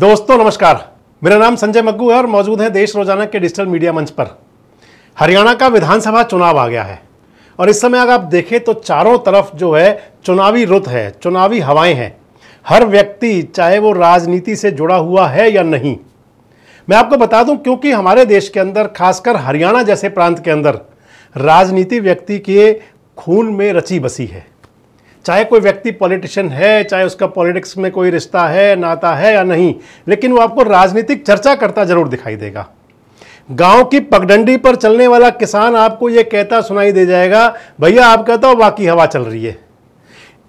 दोस्तों नमस्कार मेरा नाम संजय मग्गू है और मौजूद है देश रोजाना के डिजिटल मीडिया मंच पर हरियाणा का विधानसभा चुनाव आ गया है और इस समय अगर आप देखें तो चारों तरफ जो है चुनावी रुत है चुनावी हवाएं हैं हर व्यक्ति चाहे वो राजनीति से जुड़ा हुआ है या नहीं मैं आपको बता दूं क्योंकि हमारे देश के अंदर खासकर हरियाणा जैसे प्रांत के अंदर राजनीति व्यक्ति के खून में रची बसी है चाहे कोई व्यक्ति पॉलिटिशियन है चाहे उसका पॉलिटिक्स में कोई रिश्ता है नाता है या नहीं लेकिन वो आपको राजनीतिक चर्चा करता जरूर दिखाई देगा गांव की पगडंडी पर चलने वाला किसान आपको ये कहता सुनाई दे जाएगा भैया आप कहता हो बाकी हवा चल रही है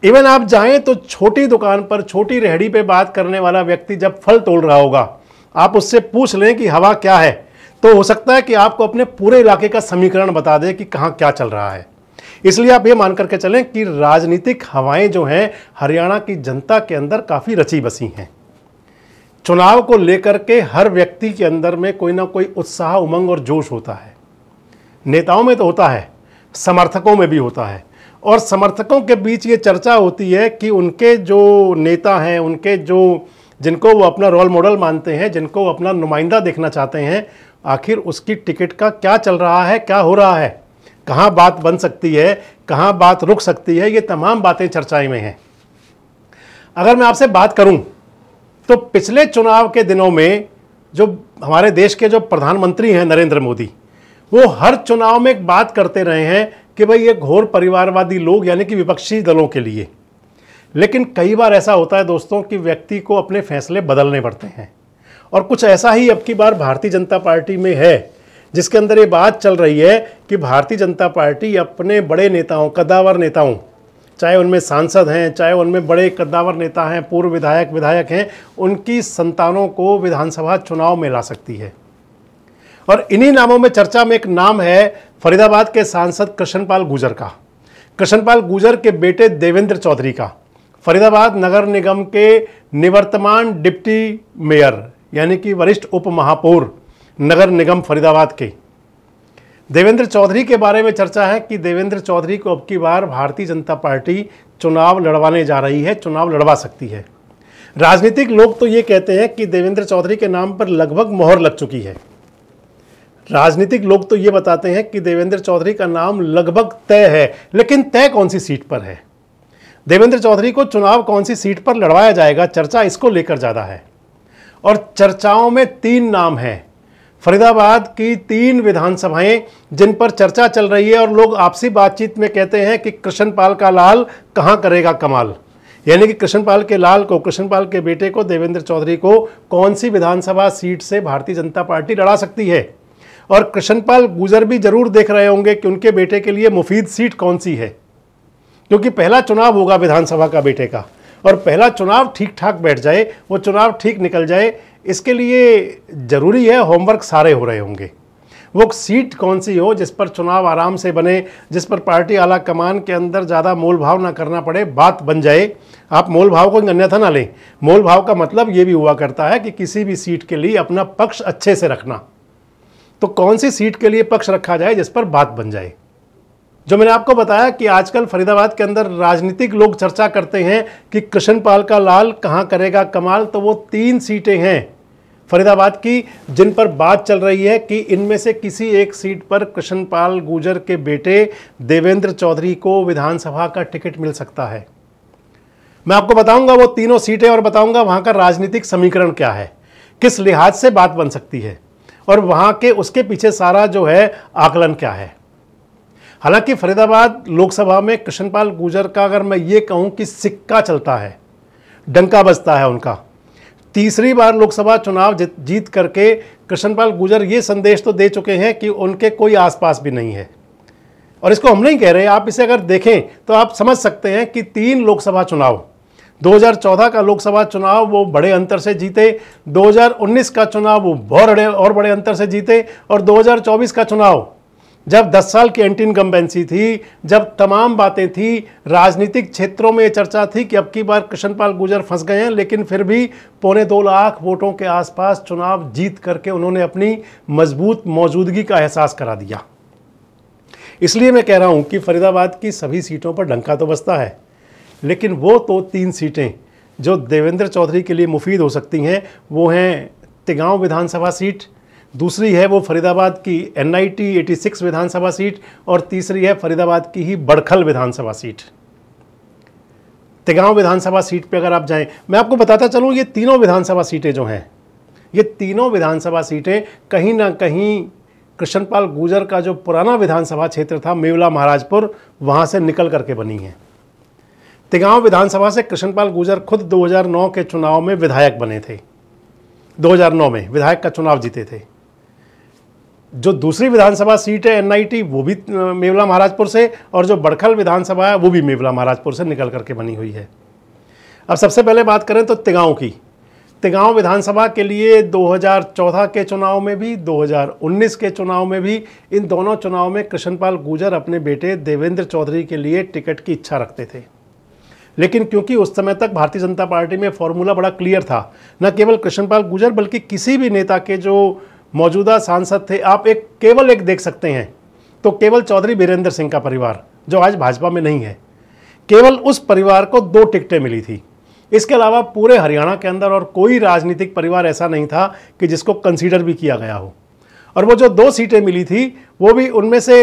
इवन आप जाएं तो छोटी दुकान पर छोटी रेहड़ी पे बात करने वाला व्यक्ति जब फल तोड़ रहा होगा आप उससे पूछ लें कि हवा क्या है तो हो सकता है कि आपको अपने पूरे इलाके का समीकरण बता दे कि कहाँ क्या चल रहा है इसलिए आप ये मान करके चलें कि राजनीतिक हवाएं जो हैं हरियाणा की जनता के अंदर काफ़ी रची बसी हैं चुनाव को लेकर के हर व्यक्ति के अंदर में कोई ना कोई उत्साह उमंग और जोश होता है नेताओं में तो होता है समर्थकों में भी होता है और समर्थकों के बीच ये चर्चा होती है कि उनके जो नेता हैं उनके जो जिनको वो अपना रोल मॉडल मानते हैं जिनको वो अपना नुमाइंदा देखना चाहते हैं आखिर उसकी टिकट का क्या चल रहा है क्या हो रहा है कहाँ बात बन सकती है कहाँ बात रुक सकती है ये तमाम बातें चर्चाएं में हैं अगर मैं आपसे बात करूं तो पिछले चुनाव के दिनों में जो हमारे देश के जो प्रधानमंत्री हैं नरेंद्र मोदी वो हर चुनाव में एक बात करते रहे हैं कि भाई ये घोर परिवारवादी लोग यानी कि विपक्षी दलों के लिए लेकिन कई बार ऐसा होता है दोस्तों कि व्यक्ति को अपने फैसले बदलने पड़ते हैं और कुछ ऐसा ही अब की बार भारतीय जनता पार्टी में है जिसके अंदर ये बात चल रही है कि भारतीय जनता पार्टी अपने बड़े नेताओं कद्दावर नेताओं चाहे उनमें सांसद हैं चाहे उनमें बड़े कद्दावर नेता हैं पूर्व विधायक विधायक हैं उनकी संतानों को विधानसभा चुनाव में ला सकती है और इन्हीं नामों में चर्चा में एक नाम है फरीदाबाद के सांसद कृष्णपाल गुजर का कृष्णपाल गुजर के बेटे देवेंद्र चौधरी का फरीदाबाद नगर निगम के निवर्तमान डिप्टी मेयर यानी कि वरिष्ठ उप महापौर नगर निगम फरीदाबाद की देवेंद्र चौधरी के बारे में चर्चा है कि देवेंद्र चौधरी को अब की बार भारतीय जनता पार्टी चुनाव लड़वाने जा रही है चुनाव लड़वा सकती है राजनीतिक लोग तो ये कहते हैं कि देवेंद्र चौधरी के नाम पर लगभग मोहर लग चुकी है राजनीतिक लोग तो ये बताते हैं कि देवेंद्र चौधरी का नाम लगभग तय है लेकिन तय कौन सी सीट पर है देवेंद्र चौधरी को चुनाव कौन सी सीट पर लड़वाया जाएगा चर्चा इसको लेकर ज़्यादा है और चर्चाओं में तीन नाम हैं फरीदाबाद की तीन विधानसभाएं जिन पर चर्चा चल रही है और लोग आपसी बातचीत में कहते हैं कि कृष्णपाल का लाल कहाँ करेगा कमाल यानी कि कृष्णपाल के लाल को कृष्णपाल के बेटे को देवेंद्र चौधरी को कौन सी विधानसभा सीट से भारतीय जनता पार्टी लड़ा सकती है और कृष्णपाल गुजर भी जरूर देख रहे होंगे कि उनके बेटे के लिए मुफीद सीट कौन सी है क्योंकि पहला चुनाव होगा विधानसभा का बेटे का और पहला चुनाव ठीक ठाक बैठ जाए वो चुनाव ठीक निकल जाए इसके लिए ज़रूरी है होमवर्क सारे हो रहे होंगे वो सीट कौन सी हो जिस पर चुनाव आराम से बने जिस पर पार्टी आला कमान के अंदर ज़्यादा मोल भाव ना करना पड़े बात बन जाए आप मोल भाव को अन्यथा ना लें मोल भाव का मतलब ये भी हुआ करता है कि किसी भी सीट के लिए अपना पक्ष अच्छे से रखना तो कौन सी सीट के लिए पक्ष रखा जाए जिस पर बात बन जाए जो मैंने आपको बताया कि आजकल फरीदाबाद के अंदर राजनीतिक लोग चर्चा करते हैं कि कृष्ण पाल का लाल कहाँ करेगा कमाल तो वो तीन सीटें हैं फरीदाबाद की जिन पर बात चल रही है कि इनमें से किसी एक सीट पर कृष्ण पाल गुजर के बेटे देवेंद्र चौधरी को विधानसभा का टिकट मिल सकता है मैं आपको बताऊंगा वो तीनों सीटें और बताऊंगा वहाँ का राजनीतिक समीकरण क्या है किस लिहाज से बात बन सकती है और वहाँ के उसके पीछे सारा जो है आकलन क्या है हालांकि फरीदाबाद लोकसभा में कृष्णपाल गुर्जर का अगर मैं ये कहूँ कि सिक्का चलता है डंका बजता है उनका तीसरी बार लोकसभा चुनाव जीत करके कृष्णपाल गुर्जर ये संदेश तो दे चुके हैं कि उनके कोई आसपास भी नहीं है और इसको हम नहीं कह रहे आप इसे अगर देखें तो आप समझ सकते हैं कि तीन लोकसभा चुनाव 2014 का लोकसभा चुनाव वो बड़े अंतर से जीते 2019 का चुनाव वो बहुत और बड़े अंतर से जीते और 2024 का चुनाव जब 10 साल की एंटी इनकम्बेंसी थी जब तमाम बातें थी राजनीतिक क्षेत्रों में ये चर्चा थी कि अब की बार कृष्णपाल गुजर फंस गए हैं लेकिन फिर भी पौने दो लाख वोटों के आसपास चुनाव जीत करके उन्होंने अपनी मजबूत मौजूदगी का एहसास करा दिया इसलिए मैं कह रहा हूँ कि फरीदाबाद की सभी सीटों पर डंका तो बसता है लेकिन वो तो तीन सीटें जो देवेंद्र चौधरी के लिए मुफीद हो सकती हैं वो हैं तिगांव विधानसभा सीट दूसरी है वो फरीदाबाद की N I T eighty six विधानसभा सीट और तीसरी है फरीदाबाद की ही बड़खल विधानसभा सीट तिगांव विधानसभा सीट पे अगर आप जाएं मैं आपको बताता चलूँ ये तीनों विधानसभा सीटें जो हैं ये तीनों विधानसभा सीटें कहीं ना कहीं कृष्णपाल गुजर का जो पुराना विधानसभा क्षेत्र था मेवला महाराजपुर वहाँ से निकल करके बनी है तिगांव विधानसभा से कृष्णपाल गुजर खुद 2009 के चुनाव में विधायक बने थे 2009 में विधायक का चुनाव जीते थे जो दूसरी विधानसभा सीट है एनआईटी वो भी मेवला महाराजपुर से और जो बड़खल विधानसभा है वो भी मेवला महाराजपुर से निकल करके बनी हुई है अब सबसे पहले बात करें तो तिगांव की तिगांव विधानसभा के लिए 2014 के चुनाव में भी 2019 के चुनाव में भी इन दोनों चुनाव में कृष्णपाल गुजर अपने बेटे देवेंद्र चौधरी के लिए टिकट की इच्छा रखते थे लेकिन क्योंकि उस समय तक भारतीय जनता पार्टी में फॉर्मूला बड़ा क्लियर था न केवल कृष्णपाल गुजर बल्कि किसी भी नेता के जो मौजूदा सांसद थे आप एक केवल एक देख सकते हैं तो केवल चौधरी बीरेंद्र सिंह का परिवार जो आज भाजपा में नहीं है केवल उस परिवार को दो टिकटें मिली थी इसके अलावा पूरे हरियाणा के अंदर और कोई राजनीतिक परिवार ऐसा नहीं था कि जिसको कंसीडर भी किया गया हो और वो जो दो सीटें मिली थी वो भी उनमें से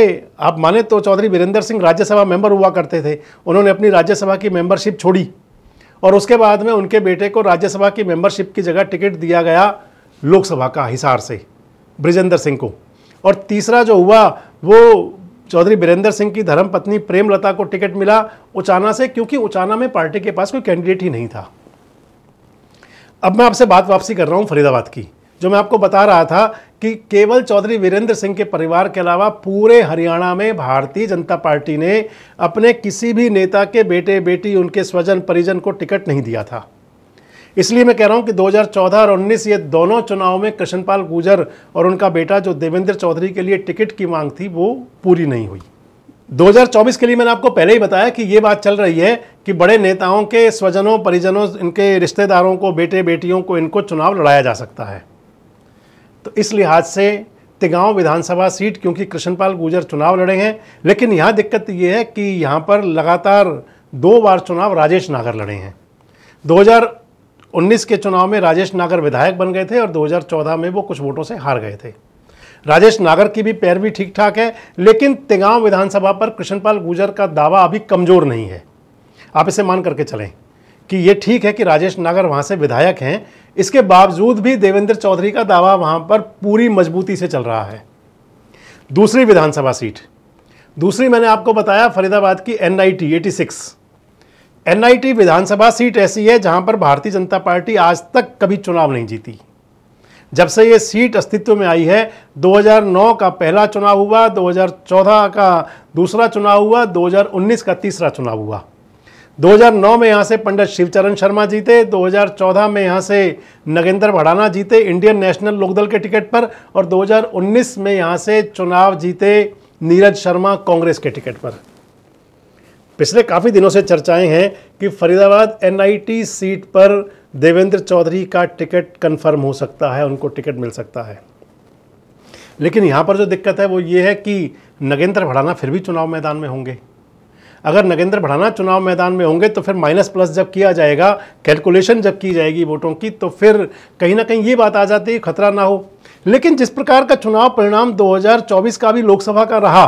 आप माने तो चौधरी वीरेंद्र सिंह राज्यसभा मेंबर हुआ करते थे उन्होंने अपनी राज्यसभा की मेंबरशिप छोड़ी और उसके बाद में उनके बेटे को राज्यसभा की मेंबरशिप की जगह टिकट दिया गया लोकसभा का हिसार से ब्रिजेंद्र सिंह को और तीसरा जो हुआ वो चौधरी बीरेंद्र सिंह की धर्मपत्नी प्रेमलता को टिकट मिला उचाना से क्योंकि उचाना में पार्टी के पास कोई कैंडिडेट ही नहीं था अब मैं आपसे बात वापसी कर रहा हूँ फरीदाबाद की जो मैं आपको बता रहा था कि केवल चौधरी वीरेंद्र सिंह के परिवार के अलावा पूरे हरियाणा में भारतीय जनता पार्टी ने अपने किसी भी नेता के बेटे बेटी उनके स्वजन परिजन को टिकट नहीं दिया था इसलिए मैं कह रहा हूं कि 2014 और 19 ये दोनों चुनाव में कृष्णपाल गुजर और उनका बेटा जो देवेंद्र चौधरी के लिए टिकट की मांग थी वो पूरी नहीं हुई 2024 के लिए मैंने आपको पहले ही बताया कि ये बात चल रही है कि बड़े नेताओं के स्वजनों परिजनों इनके रिश्तेदारों को बेटे बेटियों को इनको चुनाव लड़ाया जा सकता है तो इस लिहाज से तिगांव विधानसभा सीट क्योंकि कृष्णपाल गुजर चुनाव लड़े हैं लेकिन यहाँ दिक्कत ये है कि यहाँ पर लगातार दो बार चुनाव राजेश नागर लड़े हैं 19 के चुनाव में राजेश नागर विधायक बन गए थे और 2014 में वो कुछ वोटों से हार गए थे राजेश नागर की भी पैरवी ठीक ठाक है लेकिन तिगांव विधानसभा पर कृष्णपाल गुर्जर का दावा अभी कमज़ोर नहीं है आप इसे मान करके चलें कि ये ठीक है कि राजेश नागर वहाँ से विधायक हैं इसके बावजूद भी देवेंद्र चौधरी का दावा वहाँ पर पूरी मजबूती से चल रहा है दूसरी विधानसभा सीट दूसरी मैंने आपको बताया फरीदाबाद की N I T eighty six NIT विधानसभा सीट ऐसी है जहां पर भारतीय जनता पार्टी आज तक कभी चुनाव नहीं जीती जब से ये सीट अस्तित्व में आई है 2009 का पहला चुनाव हुआ 2014 का दूसरा चुनाव हुआ 2019 का तीसरा चुनाव हुआ 2009 में यहाँ से पंडित शिवचरण शर्मा जीते 2014 में यहाँ से नगेंद्र भड़ाना जीते इंडियन नेशनल लोकदल के टिकट पर और 2019 में यहाँ से चुनाव जीते नीरज शर्मा कांग्रेस के टिकट पर पिछले काफ़ी दिनों से चर्चाएं हैं कि फरीदाबाद एनआईटी सीट पर देवेंद्र चौधरी का टिकट कंफर्म हो सकता है उनको टिकट मिल सकता है लेकिन यहाँ पर जो दिक्कत है वो ये है कि नगेंद्र भड़ाना फिर भी चुनाव मैदान में होंगे अगर नगेंद्र भड़ाना चुनाव मैदान में होंगे तो फिर माइनस प्लस जब किया जाएगा कैलकुलेशन जब की जाएगी वोटों की तो फिर कहीं ना कहीं ये बात आ जाती है खतरा ना हो लेकिन जिस प्रकार का चुनाव परिणाम 2024 का भी लोकसभा का रहा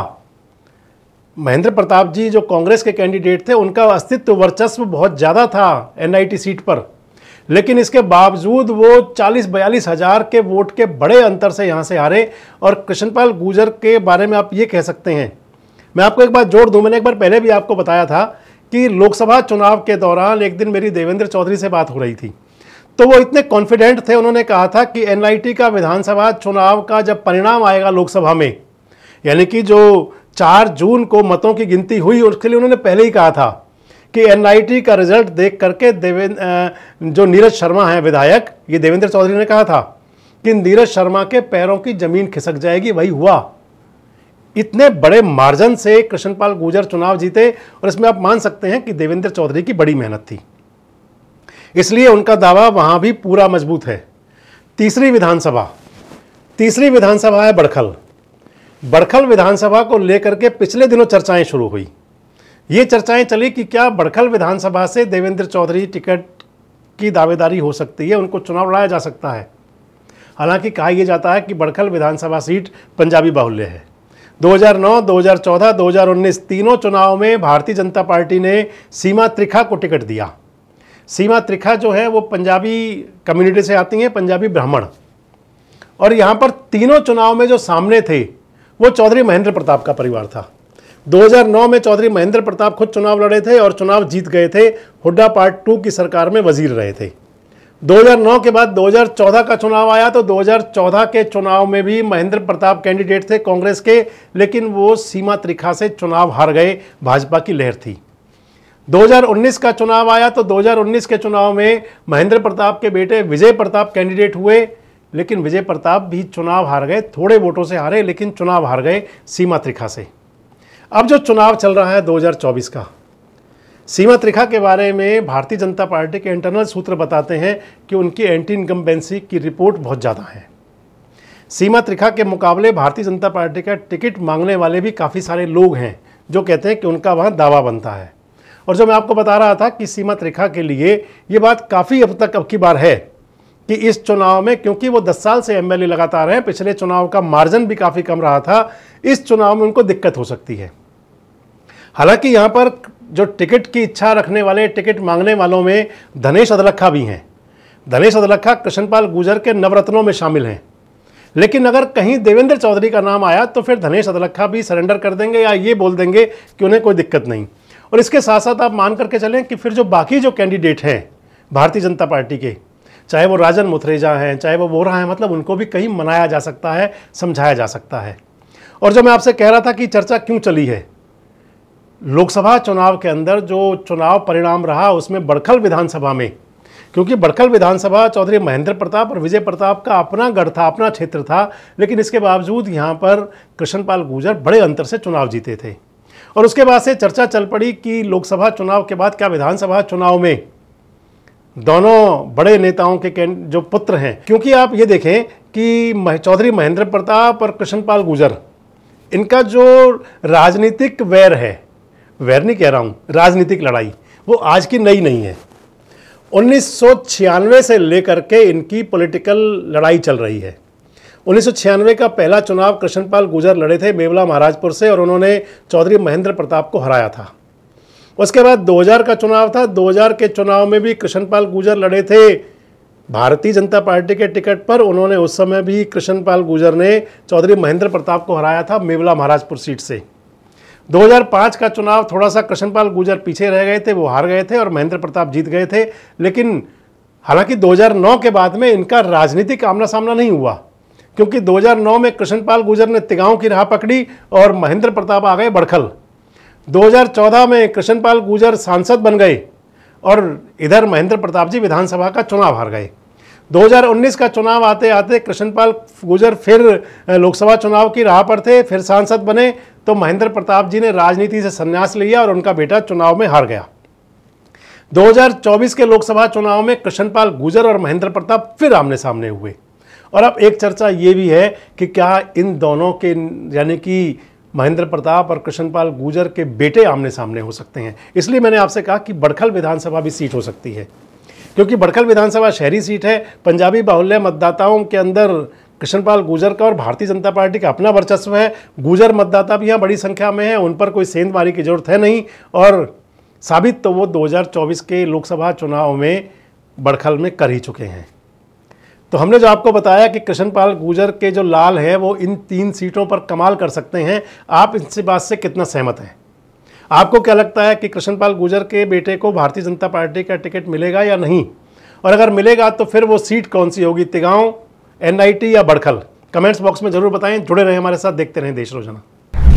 महेंद्र प्रताप जी जो कांग्रेस के कैंडिडेट थे उनका अस्तित्व वर्चस्व बहुत ज़्यादा था एन सीट पर लेकिन इसके बावजूद वो चालीस बयालीस हज़ार के वोट के बड़े अंतर से यहाँ से हारे और कृष्णपाल गुजर के बारे में आप ये कह सकते हैं मैं आपको एक बात जोड़ दूँ मैंने एक बार पहले भी आपको बताया था कि लोकसभा चुनाव के दौरान एक दिन मेरी देवेंद्र चौधरी से बात हो रही थी तो वो इतने कॉन्फिडेंट थे उन्होंने कहा था कि एनआईटी का विधानसभा चुनाव का जब परिणाम आएगा लोकसभा में यानी कि जो चार जून को मतों की गिनती हुई और उसके लिए उन्होंने पहले ही कहा था कि एनआईटी का रिजल्ट देख करके देवेंद्र जो नीरज शर्मा हैं विधायक ये देवेंद्र चौधरी ने कहा था कि नीरज शर्मा के पैरों की जमीन खिसक जाएगी वही हुआ इतने बड़े मार्जन से कृष्णपाल गुर्जर चुनाव जीते और इसमें आप मान सकते हैं कि देवेंद्र चौधरी की बड़ी मेहनत थी इसलिए उनका दावा वहां भी पूरा मजबूत है तीसरी विधानसभा तीसरी विधानसभा है बड़खल बड़खल विधानसभा को लेकर के पिछले दिनों चर्चाएं शुरू हुई ये चर्चाएं चली कि क्या बड़खल विधानसभा से देवेंद्र चौधरी टिकट की दावेदारी हो सकती है उनको चुनाव लड़ाया जा सकता है हालांकि कहा यह जाता है कि बड़खल विधानसभा सीट पंजाबी बाहुल्य है 2009, 2014, 2019 तीनों चुनाव में भारतीय जनता पार्टी ने सीमा त्रिखा को टिकट दिया सीमा त्रिखा जो है वो पंजाबी कम्युनिटी से आती हैं पंजाबी ब्राह्मण और यहाँ पर तीनों चुनाव में जो सामने थे वो चौधरी महेंद्र प्रताप का परिवार था 2009 में चौधरी महेंद्र प्रताप खुद चुनाव लड़े थे और चुनाव जीत गए थे हुड्डा पार्ट टू की सरकार में वजीर रहे थे 2009 के बाद 2014 का चुनाव आया तो 2014 के चुनाव में भी महेंद्र प्रताप कैंडिडेट थे कांग्रेस के लेकिन वो सीमा त्रिखा से चुनाव हार गए भाजपा की लहर थी 2019 का चुनाव आया तो 2019 के चुनाव में महेंद्र प्रताप के बेटे विजय प्रताप कैंडिडेट हुए लेकिन विजय प्रताप भी चुनाव हार गए थोड़े वोटों से हारे लेकिन चुनाव हार गए सीमा त्रिखा से अब जो चुनाव चल रहा है 2024 का सीमा त्रिखा के बारे में भारतीय जनता पार्टी के इंटरनल सूत्र बताते हैं कि उनकी एंटी इनकम्बेंसी की रिपोर्ट बहुत ज़्यादा है सीमा त्रिखा के मुकाबले भारतीय जनता पार्टी का टिकट मांगने वाले भी काफ़ी सारे लोग हैं जो कहते हैं कि उनका वहाँ दावा बनता है और जो मैं आपको बता रहा था कि सीमा त्रिखा के लिए ये बात काफ़ी अब तक अब की बार है कि इस चुनाव में क्योंकि वो 10 साल से एमएलए लगातार हैं पिछले चुनाव का मार्जिन भी काफ़ी कम रहा था इस चुनाव में उनको दिक्कत हो सकती है हालांकि यहाँ पर जो टिकट की इच्छा रखने वाले टिकट मांगने वालों में धनेश अदलखा भी हैं धनेश अदलखा कृष्णपाल गुजर के नवरत्नों में शामिल हैं लेकिन अगर कहीं देवेंद्र चौधरी का नाम आया तो फिर धनेश अदलखा भी सरेंडर कर देंगे या ये बोल देंगे कि उन्हें कोई दिक्कत नहीं और इसके साथ साथ आप मान करके चलें कि फिर जो बाकी जो कैंडिडेट हैं भारतीय जनता पार्टी के चाहे वो राजन मुथरेजा हैं चाहे वो वोरा हैं मतलब उनको भी कहीं मनाया जा सकता है समझाया जा सकता है और जो मैं आपसे कह रहा था कि चर्चा क्यों चली है लोकसभा चुनाव के अंदर जो चुनाव परिणाम रहा उसमें बड़खल विधानसभा में क्योंकि बड़खल विधानसभा चौधरी महेंद्र प्रताप और विजय प्रताप का अपना गढ़ था अपना क्षेत्र था लेकिन इसके बावजूद यहाँ पर कृष्णपाल गुर्जर बड़े अंतर से चुनाव जीते थे और उसके बाद से चर्चा चल पड़ी कि लोकसभा चुनाव के बाद क्या विधानसभा चुनाव में दोनों बड़े नेताओं के जो पुत्र हैं क्योंकि आप ये देखें कि चौधरी महेंद्र प्रताप और कृष्णपाल गुजर इनका जो राजनीतिक वैर है वैर नहीं कह रहा हूँ राजनीतिक लड़ाई वो आज की नई नहीं है उन्नीस से लेकर के इनकी पॉलिटिकल लड़ाई चल रही है उन्नीस का पहला चुनाव कृष्णपाल गुजर लड़े थे मेवला महाराजपुर से और उन्होंने चौधरी महेंद्र प्रताप को हराया था उसके बाद 2000 का चुनाव था 2000 के चुनाव में भी कृष्णपाल गुजर लड़े थे भारतीय जनता पार्टी के टिकट पर उन्होंने उस समय भी कृष्णपाल गुजर ने चौधरी महेंद्र प्रताप को हराया था मेवला महाराजपुर सीट से 2005 का चुनाव थोड़ा सा कृष्णपाल गुजर पीछे रह गए थे वो हार गए थे और महेंद्र प्रताप जीत गए थे लेकिन हालांकि 2009 के बाद में इनका राजनीतिक आमना सामना नहीं हुआ क्योंकि 2009 में कृष्णपाल गुजर ने तिगांव की राह पकड़ी और महेंद्र प्रताप आ गए बड़खल 2014 में कृष्णपाल गुर्जर सांसद बन गए और इधर महेंद्र प्रताप जी विधानसभा का चुनाव हार गए 2019 का चुनाव आते आते कृष्णपाल गुर्जर फिर लोकसभा चुनाव की राह पर थे फिर सांसद बने तो महेंद्र प्रताप जी ने राजनीति से संन्यास लिया और उनका बेटा चुनाव में हार गया 2024 के लोकसभा चुनाव में कृष्णपाल गुर्जर और महेंद्र प्रताप फिर आमने सामने हुए और अब एक चर्चा ये भी है कि क्या इन दोनों के यानी कि महेंद्र प्रताप और कृष्णपाल गुजर के बेटे आमने सामने हो सकते हैं इसलिए मैंने आपसे कहा कि बड़खल विधानसभा भी सीट हो सकती है क्योंकि बड़खल विधानसभा शहरी सीट है पंजाबी बाहुल्य मतदाताओं के अंदर कृष्णपाल गुजर का और भारतीय जनता पार्टी का अपना वर्चस्व है गुजर मतदाता भी यहाँ बड़ी संख्या में है उन पर कोई सेंधमारी की जरूरत है नहीं और साबित तो वो 2024 के लोकसभा चुनाव में बड़खल में कर ही चुके हैं तो हमने जो आपको बताया कि कृष्णपाल गुर्जर के जो लाल है वो इन तीन सीटों पर कमाल कर सकते हैं आप इस बात से कितना सहमत हैं आपको क्या लगता है कि कृष्णपाल गुर्जर के बेटे को भारतीय जनता पार्टी का टिकट मिलेगा या नहीं और अगर मिलेगा तो फिर वो सीट कौन सी होगी तिगांव एनआईटी या बड़खल कमेंट्स बॉक्स में ज़रूर बताएं जुड़े रहें हमारे साथ देखते रहें देश रोजाना